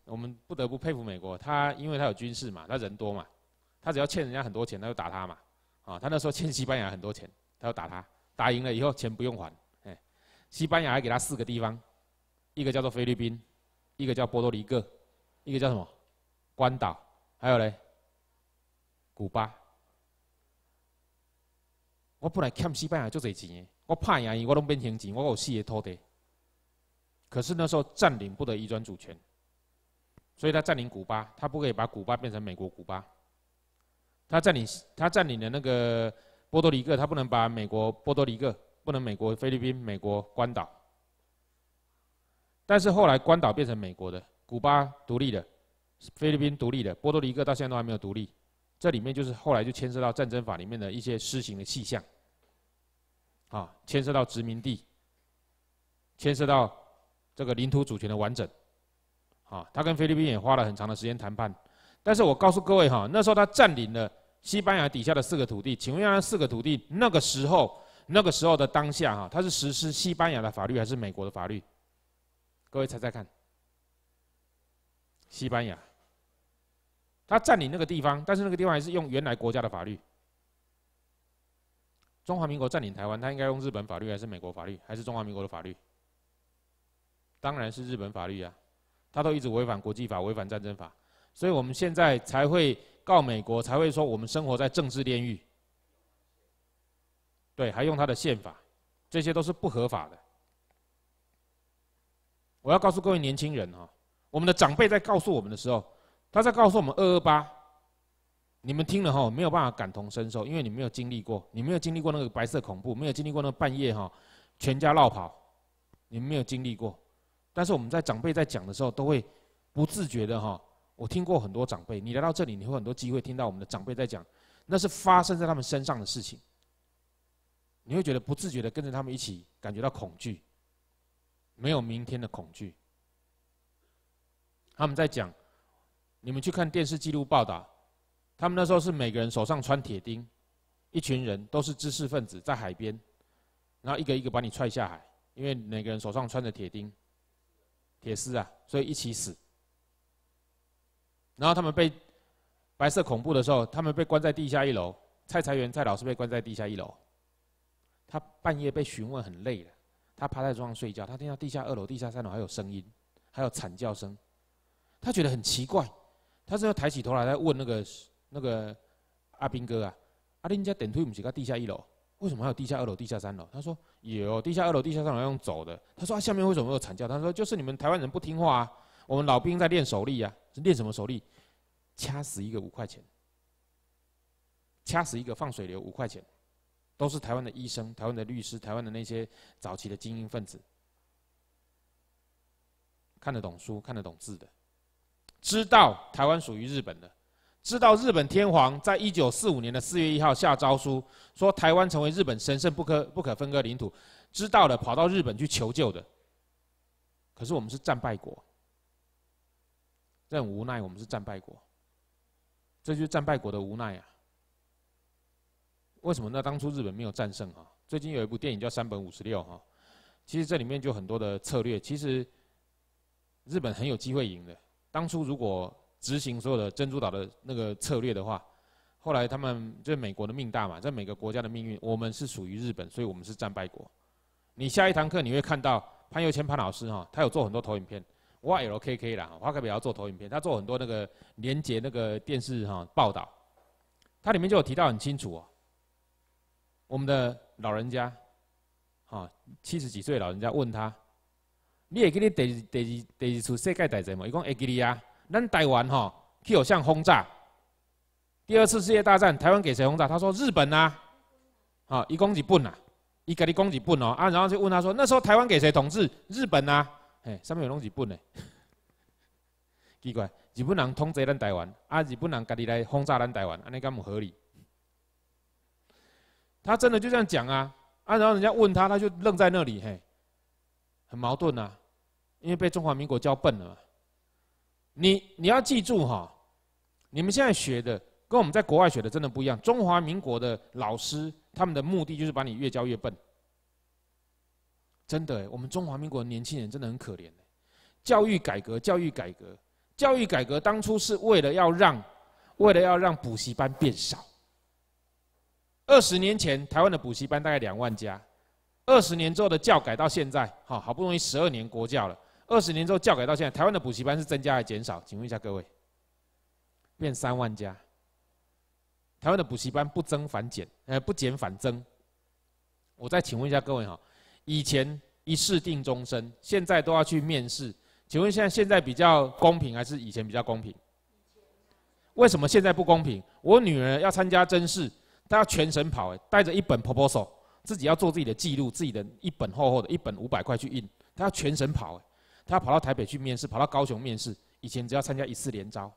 我们不得不佩服美国。他因为他有军事嘛，他人多嘛，他只要欠人家很多钱，他就打他嘛。啊，他那时候欠西班牙很多钱，他就打他。打赢了以后，钱不用还。哎，西班牙还给他四个地方，一个叫做菲律宾，一个叫波多黎各，一个叫什么？关岛，还有嘞？古巴。我本来欠西班牙足侪钱的，我怕赢我拢免还钱，我有四个土地。可是那时候占领不得移转主权，所以他占领古巴，他不可以把古巴变成美国古巴。他占领他占领的那个波多黎各，他不能把美国波多黎各不能美国菲律宾美国关岛。但是后来关岛变成美国的，古巴独立的，菲律宾独立的，波多黎各到现在都还没有独立。这里面就是后来就牵涉到战争法里面的一些施行的迹象。啊，牵涉到殖民地，牵涉到这个领土主权的完整，啊，他跟菲律宾也花了很长的时间谈判。但是我告诉各位哈，那时候他占领了西班牙底下的四个土地，请问那四个土地那个时候，那个时候的当下哈，他是实施西班牙的法律还是美国的法律？各位猜猜看，西班牙，他占领那个地方，但是那个地方还是用原来国家的法律。中华民国占领台湾，他应该用日本法律还是美国法律还是中华民国的法律？当然是日本法律呀！他都一直违反国际法、违反战争法，所以我们现在才会告美国，才会说我们生活在政治炼狱。对，还用他的宪法，这些都是不合法的。我要告诉各位年轻人哈，我们的长辈在告诉我们的时候，他在告诉我们二二八。你们听了哈，没有办法感同身受，因为你没有经历过，你没有经历过那个白色恐怖，没有经历过那个半夜哈，全家绕跑，你们没有经历过。但是我们在长辈在讲的时候，都会不自觉的哈。我听过很多长辈，你来到这里，你会很多机会听到我们的长辈在讲，那是发生在他们身上的事情。你会觉得不自觉的跟着他们一起感觉到恐惧，没有明天的恐惧。他们在讲，你们去看电视记录报道。他们那时候是每个人手上穿铁钉，一群人都是知识分子，在海边，然后一个一个把你踹下海，因为每个人手上穿着铁钉、铁丝啊，所以一起死。然后他们被白色恐怖的时候，他们被关在地下一楼，蔡才元蔡老师被关在地下一楼，他半夜被询问很累了，他趴在桌上睡觉，他听到地下二楼、地下三楼还有声音，还有惨叫声，他觉得很奇怪，他最后抬起头来在问那个。那个阿斌哥啊，阿兵家店我不是在地下一楼，为什么还有地下二楼、地下三楼？他说有，地下二楼、地下三楼用走的。他说下面为什么有惨叫？他说就是你们台湾人不听话啊！我们老兵在练手力啊，练什么手力？掐死一个五块钱，掐死一个放水流五块钱，都是台湾的医生、台湾的律师、台湾的那些早期的精英分子，看得懂书、看得懂字的，知道台湾属于日本的。知道日本天皇在一九四五年的四月一号下诏书，说台湾成为日本神圣不可不可分割领土，知道了跑到日本去求救的。可是我们是战败国，这很无奈，我们是战败国，这就是战败国的无奈啊。为什么呢？当初日本没有战胜啊。最近有一部电影叫《山本五十六》哈，其实这里面就很多的策略，其实日本很有机会赢的。当初如果执行所有的珍珠岛的那个策略的话，后来他们就美国的命大嘛，在每个国家的命运，我们是属于日本，所以我们是战败国。你下一堂课你会看到潘佑谦潘老师哈，他有做很多投影片，Y L K K 啦，华克表要做投影片，他做很多那个连接那个电视哈报道，他里面就有提到很清楚哦，我们的老人家，哈，七十几岁老人家问他，你也给你第第第二次世界大战嘛？伊讲会记哩啊。咱台湾吼去有像轰炸，第二次世界大战台湾给谁轰炸？他说日本呐，好，一讲日本呐，伊甲你讲日本哦啊，然后就问他说那时候台湾给谁统治？日本呐，哎，上面有东西本诶，奇怪，日本人统治咱台湾，啊，日本人甲你来轰炸咱台湾，安尼敢有合理？他真的就这样讲啊啊，然后人家问他，他就愣在那里嘿，很矛盾呐，因为被中华民国教笨了。嘛。你你要记住哈，你们现在学的跟我们在国外学的真的不一样。中华民国的老师他们的目的就是把你越教越笨，真的我们中华民国的年轻人真的很可怜。教育改革，教育改革，教育改革，当初是为了要让，为了要让补习班变少。二十年前台湾的补习班大概两万家，二十年之后的教改到现在，哈，好不容易十二年国教了。二十年之后，教改到现在，台湾的补习班是增加还是减少？请问一下各位，变三万加。台湾的补习班不增反减，呃，不减反增。我再请问一下各位哈，以前一试定终身，现在都要去面试。请问一下，现在比较公平还是以前比较公平？为什么现在不公平？我女儿要参加甄试，她要全程跑，诶，带着一本 proposal，自己要做自己的记录，自己的一本厚厚的，一本五百块去印，她要全程跑，诶。他要跑到台北去面试，跑到高雄面试。以前只要参加一次联招，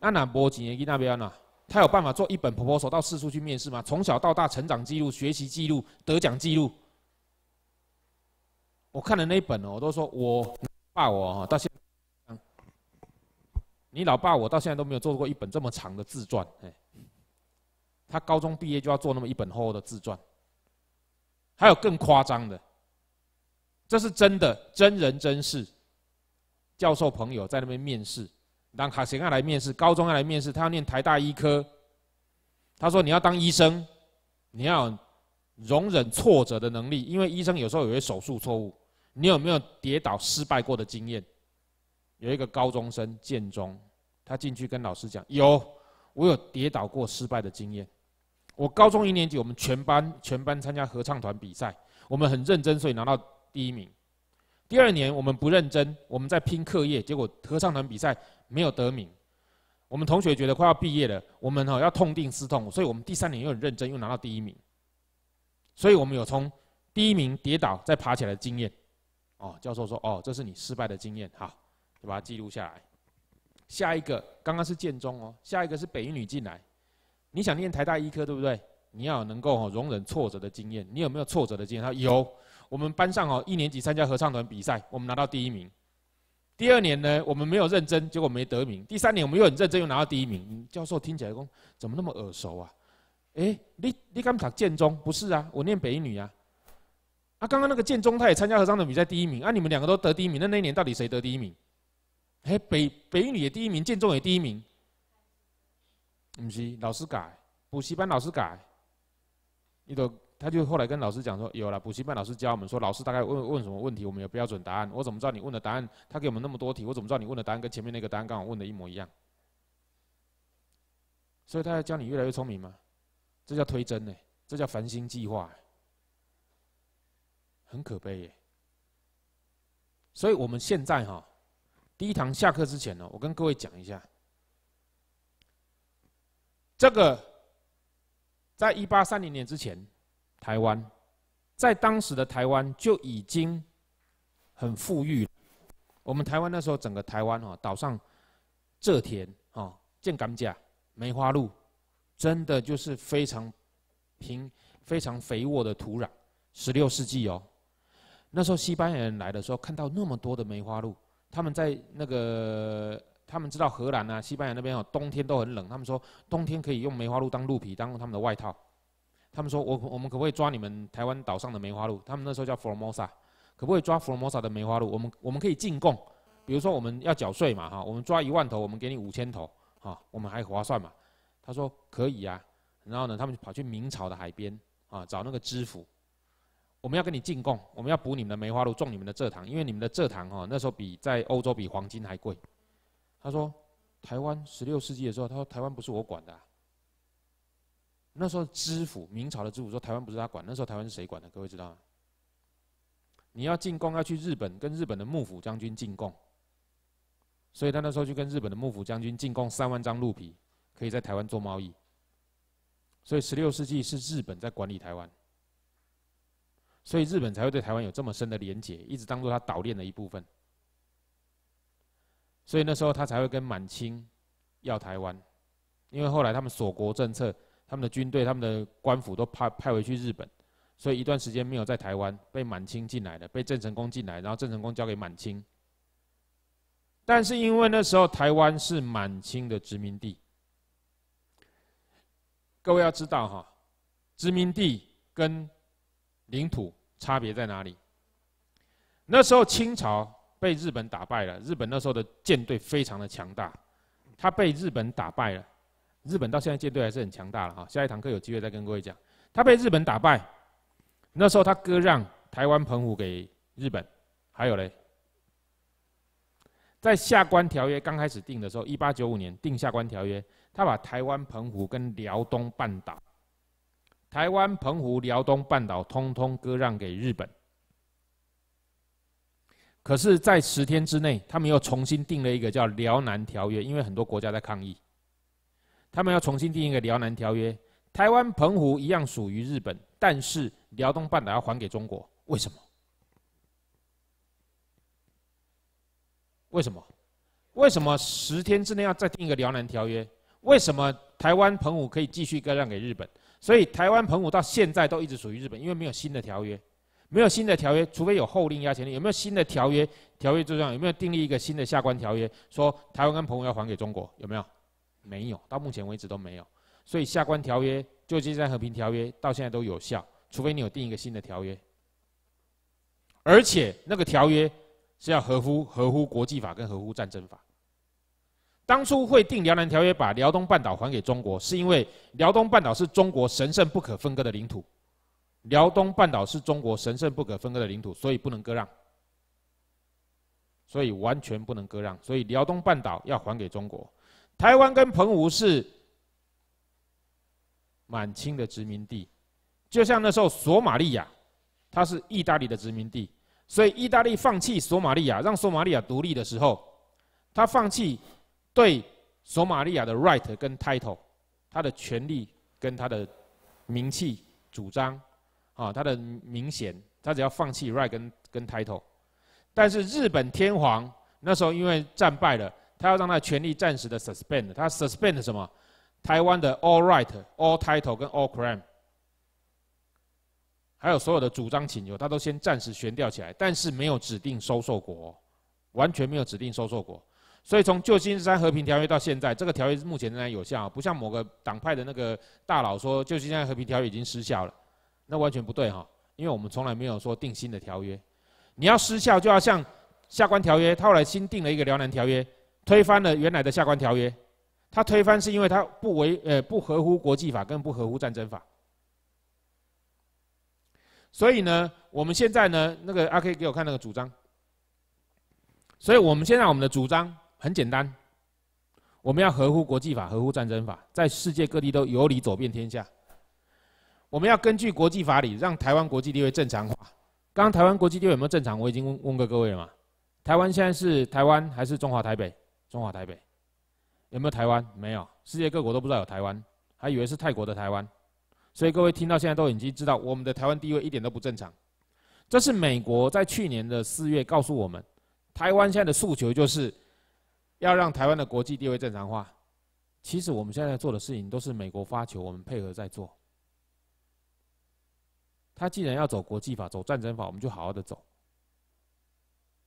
那南博几年去那边呢？他有办法做一本婆婆手到四处去面试吗？从小到大成长记录、学习记录、得奖记录，我看的那一本哦，我都说我爸我到现，你老爸我到现在都没有做过一本这么长的自传。哎，他高中毕业就要做那么一本厚厚的自传，还有更夸张的。这是真的真人真事。教授朋友在那边面试，让卡贤安来面试，高中要来面试。他要念台大医科，他说：“你要当医生，你要容忍挫折的能力，因为医生有时候有些手术错误，你有没有跌倒失败过的经验？”有一个高中生建中，他进去跟老师讲：“有，我有跌倒过失败的经验。我高中一年级，我们全班全班参加合唱团比赛，我们很认真，所以拿到。”第一名，第二年我们不认真，我们在拼课业，结果合唱团比赛没有得名。我们同学觉得快要毕业了，我们哈要痛定思痛，所以我们第三年又很认真，又拿到第一名。所以我们有从第一名跌倒再爬起来的经验。哦，教授说，哦，这是你失败的经验，好，就把它记录下来。下一个，刚刚是建中哦，下一个是北一女进来。你想念台大医科对不对？你要能够容忍挫折的经验。你有没有挫折的经验？他有。我们班上哦，一年级参加合唱团比赛，我们拿到第一名。第二年呢，我们没有认真，结果没得名。第三年我们又很认真，又拿到第一名。教授听起来说：“怎么那么耳熟啊？”哎，你你刚敢建中不是啊？我念北一女啊。啊，刚刚那个建中他也参加合唱团比赛，第一名。啊，你们两个都得第一名，那那一年到底谁得第一名？哎，北北一女也第一名，建中也第一名。不是老师改，补习班老师改，你都。他就后来跟老师讲说，有了补习班，老师教我们说，老师大概问问什么问题，我们有标准答案。我怎么知道你问的答案？他给我们那么多题，我怎么知道你问的答案跟前面那个答案刚好问的一模一样？所以他要教你越来越聪明吗？这叫推真呢，这叫繁星计划，很可悲耶。所以我们现在哈，第一堂下课之前呢，我跟各位讲一下，这个在一八三零年之前。台湾，在当时的台湾就已经很富裕了。我们台湾那时候整个台湾哦，岛上蔗田哦，建杆甲、梅花鹿，真的就是非常平、非常肥沃的土壤。十六世纪哦，那时候西班牙人来的时候，看到那么多的梅花鹿，他们在那个他们知道荷兰啊、西班牙那边哦，冬天都很冷，他们说冬天可以用梅花鹿当鹿皮，当他们的外套。他们说：“我我们可不可以抓你们台湾岛上的梅花鹿？他们那时候叫 Formosa，可不可以抓 Formosa 的梅花鹿？我们我们可以进贡，比如说我们要缴税嘛，哈，我们抓一万头，我们给你五千头，哈，我们还划算嘛。”他说：“可以呀。”然后呢，他们就跑去明朝的海边啊，找那个知府，我们要跟你进贡，我们要补你们的梅花鹿，种你们的蔗糖，因为你们的蔗糖哈，那时候比在欧洲比黄金还贵。”他说：“台湾十六世纪的时候，他说台湾不是我管的。”那时候知府，明朝的知府说：“台湾不是他管。”那时候台湾是谁管的？各位知道吗？你要进贡要去日本，跟日本的幕府将军进贡。所以他那时候就跟日本的幕府将军进贡三万张鹿皮，可以在台湾做贸易。所以十六世纪是日本在管理台湾，所以日本才会对台湾有这么深的连结，一直当做他岛链的一部分。所以那时候他才会跟满清要台湾，因为后来他们锁国政策。他们的军队、他们的官府都派派回去日本，所以一段时间没有在台湾。被满清进来的，被郑成功进来然后郑成功交给满清。但是因为那时候台湾是满清的殖民地，各位要知道哈，殖民地跟领土差别在哪里？那时候清朝被日本打败了，日本那时候的舰队非常的强大，他被日本打败了。日本到现在舰队还是很强大了哈，下一堂课有机会再跟各位讲。他被日本打败，那时候他割让台湾澎湖给日本，还有嘞，在下关条约刚开始定的时候，一八九五年定下关条约，他把台湾澎湖跟辽东半岛、台湾澎湖、辽东半岛通通割让给日本。可是，在十天之内，他们又重新定了一个叫辽南条约，因为很多国家在抗议。他们要重新订一个辽南条约，台湾澎湖一样属于日本，但是辽东半岛要还给中国。为什么？为什么？为什么十天之内要再订一个辽南条约？为什么台湾澎湖可以继续割让给日本？所以台湾澎湖到现在都一直属于日本，因为没有新的条约，没有新的条约，除非有后令压前令。有没有新的条约？条约就这样？有没有订立一个新的下关条约，说台湾跟澎湖要还给中国？有没有？没有，到目前为止都没有，所以下关条约旧金山和平条约》到现在都有效，除非你有定一个新的条约，而且那个条约是要合乎合乎国际法跟合乎战争法。当初会定辽南条约》，把辽东半岛还给中国，是因为辽东半岛是中国神圣不可分割的领土，辽东半岛是中国神圣不可分割的领土，所以不能割让，所以完全不能割让，所以辽东半岛要还给中国。台湾跟澎湖是满清的殖民地，就像那时候索马利亚，它是意大利的殖民地，所以意大利放弃索马利亚，让索马利亚独立的时候，他放弃对索马利亚的 right 跟 title，他的权利跟他的名气主张啊，他的名衔，他只要放弃 right 跟跟 title，但是日本天皇那时候因为战败了。他要让他权力暂时的 suspend，他 suspend 什么？台湾的 all right、all title 跟 all crime，还有所有的主张请求，他都先暂时悬吊起来。但是没有指定收受国，完全没有指定收受国。所以从旧金山和平条约到现在，这个条约目前仍然有效，不像某个党派的那个大佬说，旧金山和平条约已经失效了，那完全不对哈，因为我们从来没有说定新的条约。你要失效，就要像下关条约，他后来新定了一个辽南条约。推翻了原来的下官条约，他推翻是因为他不违呃不合乎国际法，跟不合乎战争法。所以呢，我们现在呢，那个阿 K 给我看那个主张。所以我们现在我们的主张很简单，我们要合乎国际法，合乎战争法，在世界各地都有理走遍天下。我们要根据国际法理，让台湾国际地位正常化。刚刚台湾国际地位有没有正常？我已经问问过各位了嘛？台湾现在是台湾还是中华台北？中华台北，有没有台湾？没有，世界各国都不知道有台湾，还以为是泰国的台湾。所以各位听到现在都已经知道，我们的台湾地位一点都不正常。这是美国在去年的四月告诉我们，台湾现在的诉求就是要让台湾的国际地位正常化。其实我们现在做的事情都是美国发球，我们配合在做。他既然要走国际法、走战争法，我们就好好的走。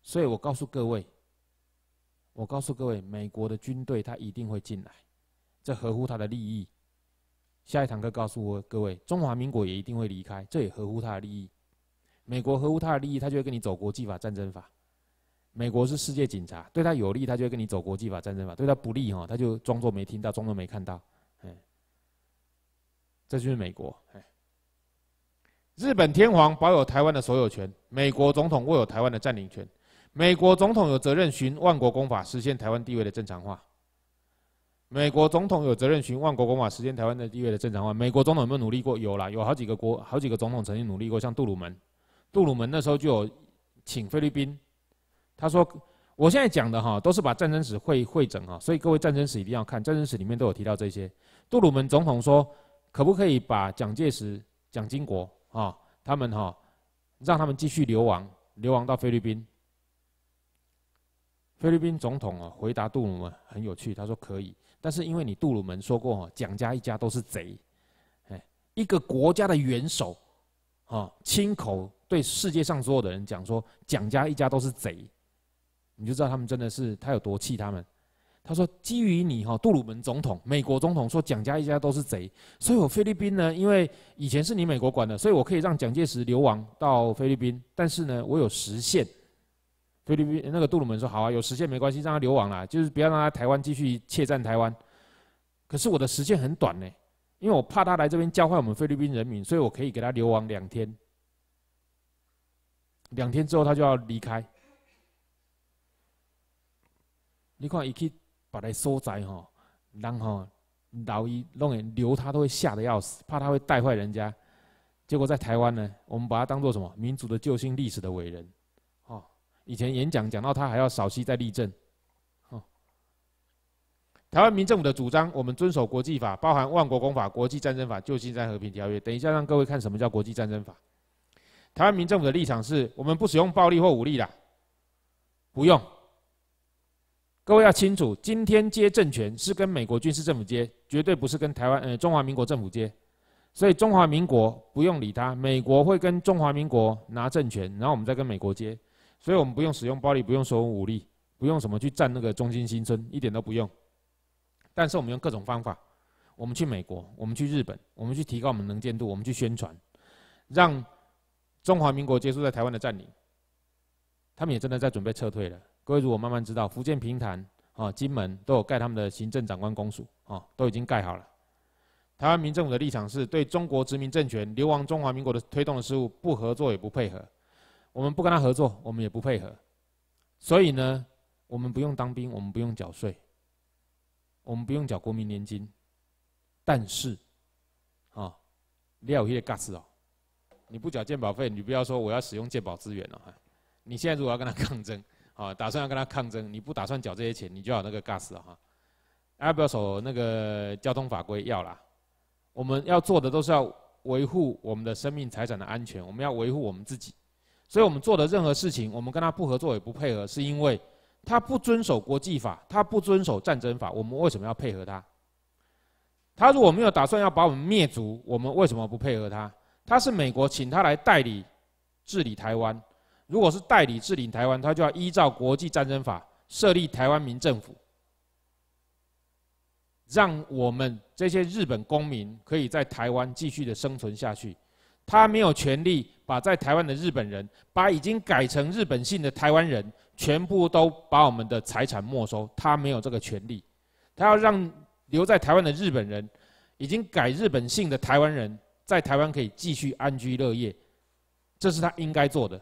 所以我告诉各位。我告诉各位，美国的军队他一定会进来，这合乎他的利益。下一堂课告诉我各位，中华民国也一定会离开，这也合乎他的利益。美国合乎他的利益，他就会跟你走国际法、战争法。美国是世界警察，对他有利，他就会跟你走国际法、战争法；对他不利，哈，他就装作没听到，装作没看到。嗯，这就是美国。哎，日本天皇保有台湾的所有权，美国总统握有台湾的占领权。美国总统有责任循万国公法实现台湾地位的正常化。美国总统有责任循万国公法实现台湾的地位的正常化。美国总统有没有努力过？有啦，有好几个国，好几个总统曾经努力过，像杜鲁门。杜鲁门那时候就有请菲律宾，他说：“我现在讲的哈，都是把战争史汇汇整啊，所以各位战争史一定要看，战争史里面都有提到这些。”杜鲁门总统说：“可不可以把蒋介石、蒋经国啊，他们哈，让他们继续流亡，流亡到菲律宾？”菲律宾总统啊回答杜鲁门很有趣。他说可以，但是因为你杜鲁门说过，哈，蒋家一家都是贼，哎，一个国家的元首，哈，亲口对世界上所有的人讲说，蒋家一家都是贼，你就知道他们真的是他有多气他们。他说，基于你哈，杜鲁门总统，美国总统说蒋家一家都是贼，所以我菲律宾呢，因为以前是你美国管的，所以我可以让蒋介石流亡到菲律宾，但是呢，我有实现，菲律宾那个杜鲁门说：“好啊，有时限没关系，让他流亡啦，就是不要让他台湾继续窃占台湾。”可是我的时限很短呢，因为我怕他来这边教坏我们菲律宾人民，所以我可以给他流亡两天。两天之后他就要离开。你看，一去把他所在吼，人哈老伊弄个留他都会吓得要死，怕他会带坏人家。结果在台湾呢，我们把他当做什么民族的救星、历史的伟人。以前演讲讲到他还要少息再立正。台湾民政府的主张，我们遵守国际法，包含万国公法、国际战争法、旧金山和平条约。等一下让各位看什么叫国际战争法。台湾民政府的立场是我们不使用暴力或武力的，不用。各位要清楚，今天接政权是跟美国军事政府接，绝对不是跟台湾呃中华民国政府接。所以中华民国不用理他，美国会跟中华民国拿政权，然后我们再跟美国接。所以我们不用使用暴力，不用使用武力，不用什么去占那个中心新村，一点都不用。但是我们用各种方法，我们去美国，我们去日本，我们去提高我们能见度，我们去宣传，让中华民国结束在台湾的占领。他们也真的在准备撤退了。各位如果慢慢知道，福建平潭啊、金门都有盖他们的行政长官公署啊，都已经盖好了。台湾民政府的立场是，对中国殖民政权、流亡中华民国的推动的事务，不合作也不配合。我们不跟他合作，我们也不配合，所以呢，我们不用当兵，我们不用缴税，我们不用缴国民年金，但是，啊，你有些噶事哦。你不缴健保费，你不要说我要使用健保资源了。你现在如果要跟他抗争，啊，打算要跟他抗争，你不打算缴这些钱，你就要那个 g 事哈。也不要守那个交通法规要啦，我们要做的都是要维护我们的生命财产的安全，我们要维护我们自己。所以我们做的任何事情，我们跟他不合作也不配合，是因为他不遵守国际法，他不遵守战争法。我们为什么要配合他？他如果没有打算要把我们灭族，我们为什么不配合他？他是美国请他来代理治理台湾，如果是代理治理台湾，他就要依照国际战争法设立台湾民政府，让我们这些日本公民可以在台湾继续的生存下去。他没有权利。把在台湾的日本人，把已经改成日本姓的台湾人，全部都把我们的财产没收，他没有这个权利。他要让留在台湾的日本人，已经改日本姓的台湾人在台湾可以继续安居乐业，这是他应该做的。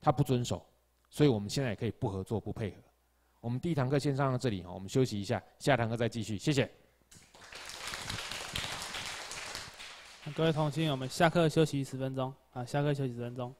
他不遵守，所以我们现在也可以不合作、不配合。我们第一堂课先上到这里我们休息一下，下堂课再继续。谢谢。各位同学，我们下课休息十分钟啊！下课休息十分钟。